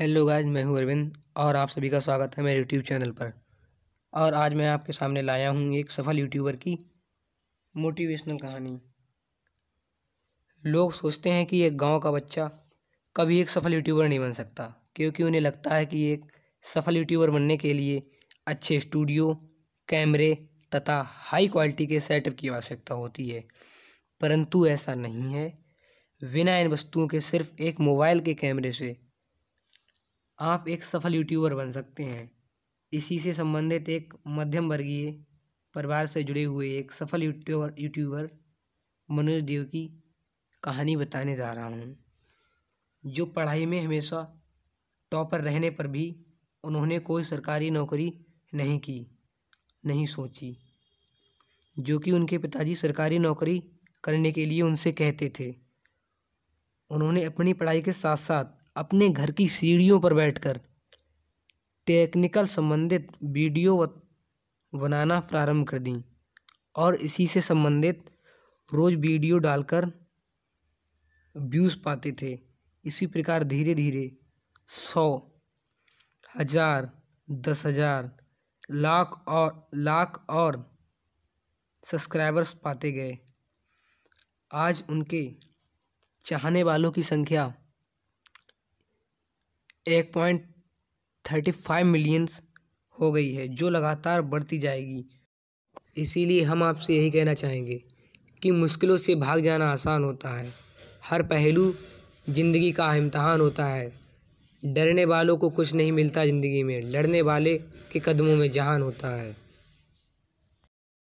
hello guys मैं हूं अरविंद और आप सभी का स्वागत है मेरे यूट्यूब चैनल पर और आज मैं आपके सामने लाया हूं एक सफल यूट्यूबर की मोटिवेशनल कहानी लोग सोचते हैं कि एक गांव का बच्चा कभी एक सफल यूट्यूबर नहीं बन सकता क्योंकि उन्हें लगता है कि एक सफल यूट्यूबर बनने के लिए अच्छे स्टूडियो कैमरे तथा हाई क्वालिटी के सेटअप की आवश्यकता होती है परंतु ऐसा नहीं है बिना इन वस्तुओं के सिर्फ एक मोबाइल के कैमरे से आप एक सफल यूट्यूबर बन सकते हैं इसी से संबंधित एक मध्यम वर्गीय परिवार से जुड़े हुए एक सफल यूट्यूबर यूट्यूबर मनोज देव की कहानी बताने जा रहा हूँ जो पढ़ाई में हमेशा टॉपर रहने पर भी उन्होंने कोई सरकारी नौकरी नहीं की नहीं सोची जो कि उनके पिताजी सरकारी नौकरी करने के लिए उनसे कहते थे उन्होंने अपनी पढ़ाई के साथ साथ अपने घर की सीढ़ियों पर बैठकर टेक्निकल संबंधित वीडियो बनाना प्रारंभ कर दी और इसी से संबंधित रोज़ वीडियो डालकर व्यूज़ पाते थे इसी प्रकार धीरे धीरे सौ हजार दस हजार लाख और लाख और सब्सक्राइबर्स पाते गए आज उनके चाहने वालों की संख्या एक पॉइंट थर्टी फाइव मिलियंस हो गई है जो लगातार बढ़ती जाएगी इसीलिए हम आपसे यही कहना चाहेंगे कि मुश्किलों से भाग जाना आसान होता है हर पहलू ज़िंदगी का इम्तहान होता है डरने वालों को कुछ नहीं मिलता ज़िंदगी में डरने वाले के कदमों में जहान होता है